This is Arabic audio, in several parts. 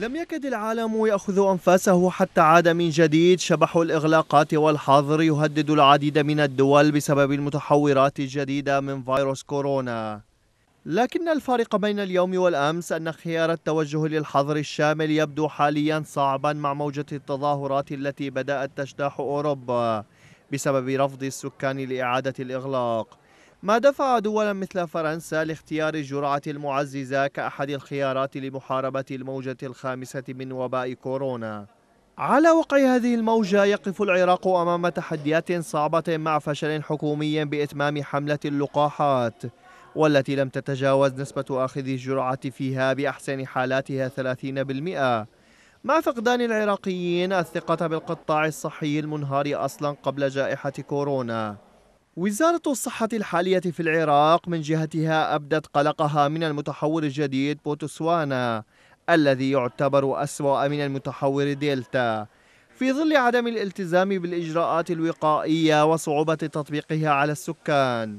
لم يكد العالم يأخذ أنفاسه حتى عاد من جديد شبح الإغلاقات والحظر يهدد العديد من الدول بسبب المتحورات الجديدة من فيروس كورونا لكن الفارق بين اليوم والأمس أن خيار التوجه للحظر الشامل يبدو حاليا صعبا مع موجة التظاهرات التي بدأت تجتاح أوروبا بسبب رفض السكان لإعادة الإغلاق ما دفع دولا مثل فرنسا لاختيار الجرعة المعززة كأحد الخيارات لمحاربة الموجة الخامسة من وباء كورونا على وقع هذه الموجة يقف العراق أمام تحديات صعبة مع فشل حكومي بإتمام حملة اللقاحات والتي لم تتجاوز نسبة آخذ الجرعة فيها بأحسن حالاتها 30% مع فقدان العراقيين الثقة بالقطاع الصحي المنهار أصلا قبل جائحة كورونا وزارة الصحة الحالية في العراق من جهتها أبدت قلقها من المتحور الجديد بوتسوانا الذي يعتبر أسوأ من المتحور دلتا في ظل عدم الالتزام بالإجراءات الوقائية وصعوبة تطبيقها على السكان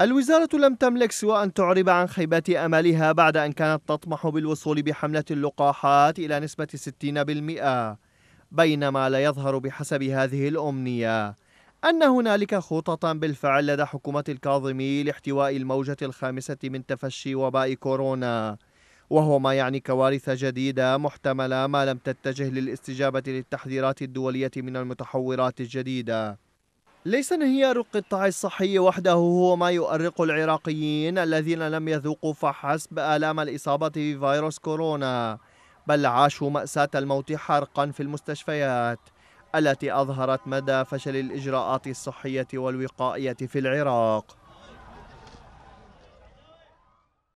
الوزارة لم تملك سوى أن تعرب عن خيبات أملها بعد أن كانت تطمح بالوصول بحملة اللقاحات إلى نسبة 60% بينما لا يظهر بحسب هذه الأمنية أن هنالك خططا بالفعل لدى حكومة الكاظمي لاحتواء الموجة الخامسة من تفشي وباء كورونا وهو ما يعني كوارث جديدة محتملة ما لم تتجه للاستجابة للتحذيرات الدولية من المتحورات الجديدة ليس انهيار القطاع الصحي وحده هو ما يؤرق العراقيين الذين لم يذوقوا فحسب آلام الإصابة بفيروس كورونا بل عاشوا مأساة الموت حرقا في المستشفيات التي أظهرت مدى فشل الإجراءات الصحية والوقائية في العراق